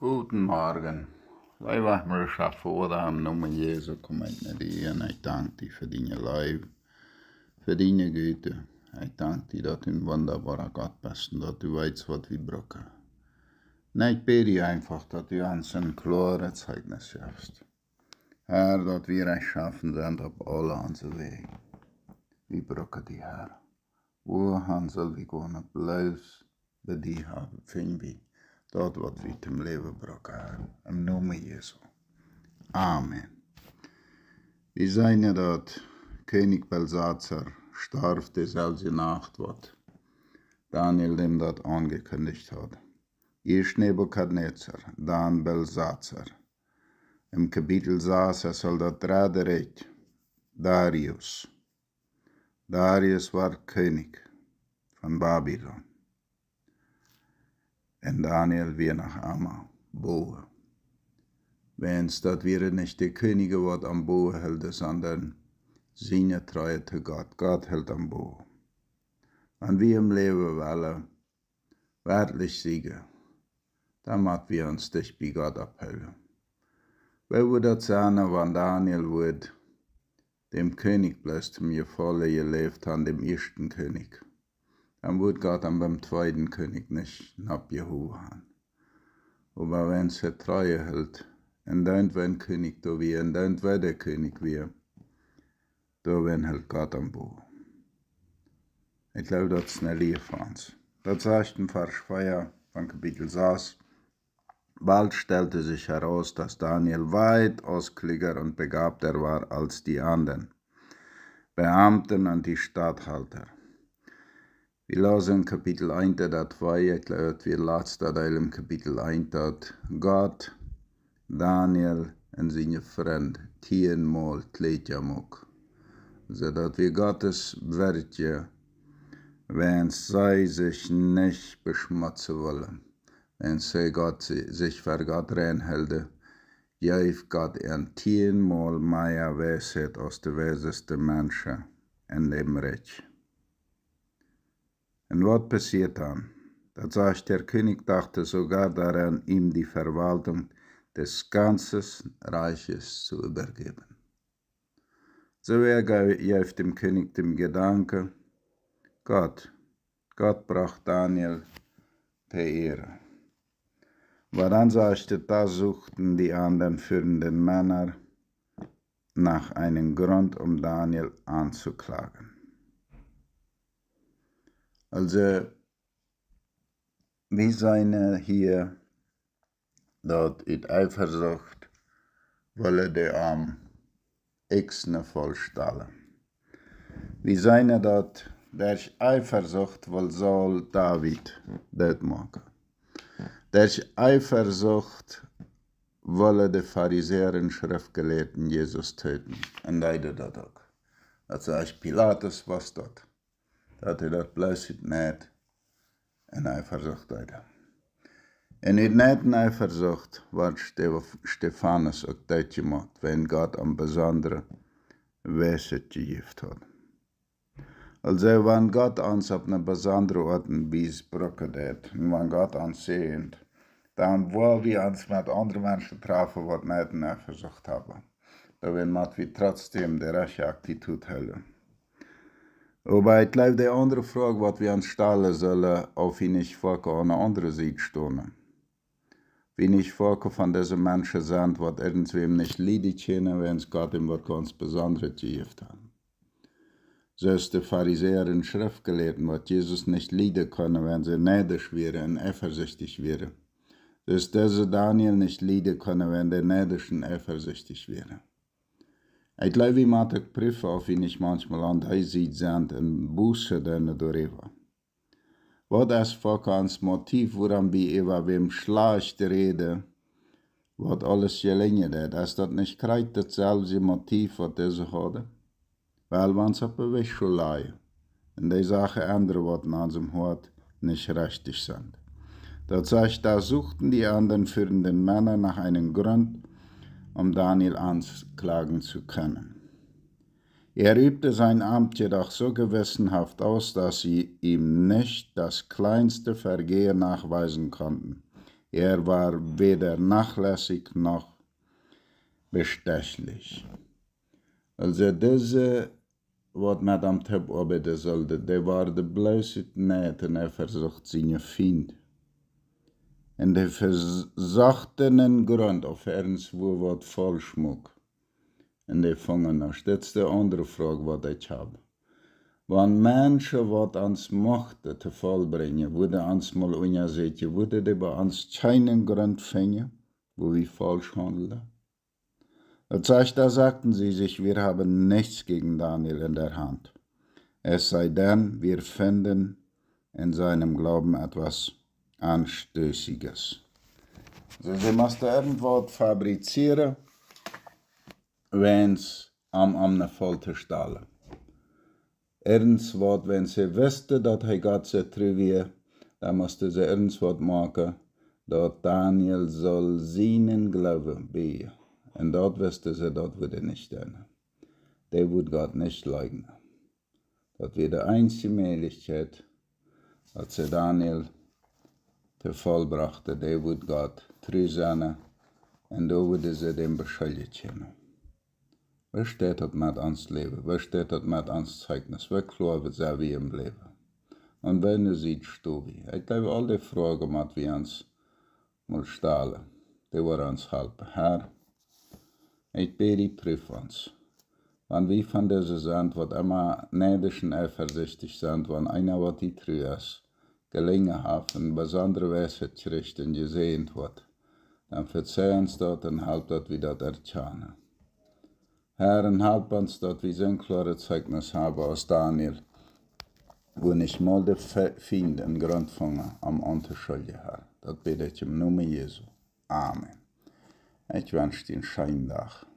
Guten Morgen. ich mir schafft vor am Namen Jesu komm ich nach dir und ich danke dir für deine Leib, für deine Güte. Ich danke dir, dass du ein wunderbarer Gott bist und dass du weißt, was wir brauchen. Nein, ich bete einfach, dass du uns ein klares Zeugnis schaffst. Herr, dass wir es schaffen sind auf alle unsere Wege. Wir brauchen dich, Herr. Wo soll wir gehen? Bloß bei dir haben, Finde ich. Dort wird wie dem Leben brocken. Im Namen Jesu. Amen. Wie seine dort König Belsatzer starb dieselbe Nacht, was Daniel dem dort angekündigt hat. Erst Nebukadnezar, dann Belsatzer. Im Kapitel saß er Soldat Raderich, Darius. Darius war König von Babylon en Daniel weer naar Amma, boven. Wens dat wäre nicht der Könige wird am boven hielten, sondern seine Treue zu Gott. Gott hält am Boe. Wenn wir im Leben wollen, wörtlich siegen, dann macht wir uns dich bei Gott abhören. Wer würde das sagen, wenn Daniel wird, dem König bläst mir zum ihr gelebt an dem ersten König? dann wird Gott dann beim zweiten König nicht nach Jehovah. Aber wenn sie Treue hält, und dann wenn König da wir, und dann wer der König wir, da wenn halt Gott am Bo. Ich glaube, das ist eine Lehre für uns. Das heißt im Vers 4 von Kapitel 6, Bald stellte sich heraus, dass Daniel weitaus klüger und begabter war als die anderen Beamten und die Statthalter. Wir lesen în kapitel 1 dat var erklärt wir letzter Teil im Kapitel 1 dat Gott Daniel und seine Freund tienmal so dass wir Gottes Werke, wenn sie sich nicht beschmutzen wollen, wenn sie Gott, sich für Gott reinhalten, geeft Gott ein tienmal mehr Weisheit aus der weisesten Menschen in dem Reich. Ein Wort passiert dann? Da sagt der König dachte sogar daran, ihm die Verwaltung des ganzen Reiches zu übergeben. So ergriff dem König dem Gedanke, Gott, Gott braucht Daniel der Ehre. Woran sagte, da suchten die anderen führenden Männer nach einem Grund, um Daniel anzuklagen. Also, wie seine hier dort in Eifersucht, weil er der Arm Exner vollstallen. Wie seine dort der Eifersucht, weil soll David das machen. Der Eifersucht, weil die Pharisäer und Schriftgelehrten Jesus töten. Und leider das auch. Also als Pilatus was dort dat u dat blessed net en hij verzocht uit. En het net hij verzocht wat Stefanus ook tijdje maakt, wenn God een bijzondere wijze gegeven had. Also wenn Gott uns auf eine besondere Art und Weise brückt, wenn Gott uns sehnt, dann wollen wir uns mit anderen Menschen treffen, die nicht versucht haben. Da werden wir trotzdem die rechte Attitüde haben. Wobei ich glaube, die andere Frage, was wir uns stellen sollen, auf we niet vaker eine andere zijde stonden. Wie niet vaker von diesen Menschen sind, was irgendwem nicht lieden kennen, wenn Gott ihm wat ganz Besonderes gegeven hat. Selbst die Pharisäer in Schrift Schriftgelehrten, was Jesus nicht lieden können, wenn sie neidisch wären und eifersüchtig wären. Dass dieser Daniel nicht lieden können, wenn der neidisch und eifersüchtig wäre. Het leven maakt ik proef of je niet manchmal aan hij ziet zijn en boosje dan door Eva. Wat is vakans motief waarom bij Eva wem die rede? wat alles gelingen deed, is dat niet krijgt hetzelfde motief wat deze hadden? Wel, want ze hebben weggelaaien en die sache andere wat naar zijn hoort nicht richtig sind. Das heißt, da suchten die anderen führenden Männer nach einem Grund, um Daniel anklagen zu können. Er übte sein Amt jedoch so gewissenhaft aus, dass sie ihm nicht das kleinste Vergehen nachweisen konnten. Er war weder nachlässig noch bestechlich. Also diese, was Madame Teb arbeitet sollte, der war der bloße nicht und er versucht seine Find in de verzachtenen Grund auf ergens wo wat falsch In En de vangen als. Dat andere Frage, wat ich habe. Wenn Menschen was ons machten zu vollbringen, würde worden ons mal onderzetten, würde die bei ons keinen Grund vinden, wo wir falsch handeln? Als ich da sagten sie sich, wir haben nichts gegen Daniel in der Hand. Es sei denn, wir finden in seinem Glauben etwas Anstößiges. Also sie müssen irgendwas fabrizieren, wenn es am am ne Folter stahlen. Irgendwas, wenn sie wüssten, dass er Gott sie trivia, dann müsste sie irgendwas machen, dass Daniel soll seinen Glauben beten. Und dort wüsste sie, dort würde nicht ändern. Der würde Gott nicht leugnen. Das wäre die einzige Möglichkeit, dass sie Daniel te val brachte. David gaat Trizana en David is het in beschuldigd. Wer steht hat mit ans Leben? Wer steht hat mit ans Zeugnis? Wer klar wird sein wie im Leben? Und wenn er sieht, Stubi. Ich glaube, all die Fragen, mit wir uns mal stellen, die wir uns halten. Herr, ich bete, prüf uns. Wenn wir von dieser sind, wird immer neidisch und eifersüchtig sind, wenn einer, was die Trühe ist, gelingen hat besondere Weise Wesset schrichten gesehnt wird, dann verzeih uns dort und halb dort wieder der Tjana. Herr, und halb uns dort wie sein klare Zeugnis habe aus Daniel, wo nicht mal der Find einen Grund fangen am Unterschuld, Herr. Das bete ich im Namen Jesu. Amen. Ich wünsche dir einen schönen Tag.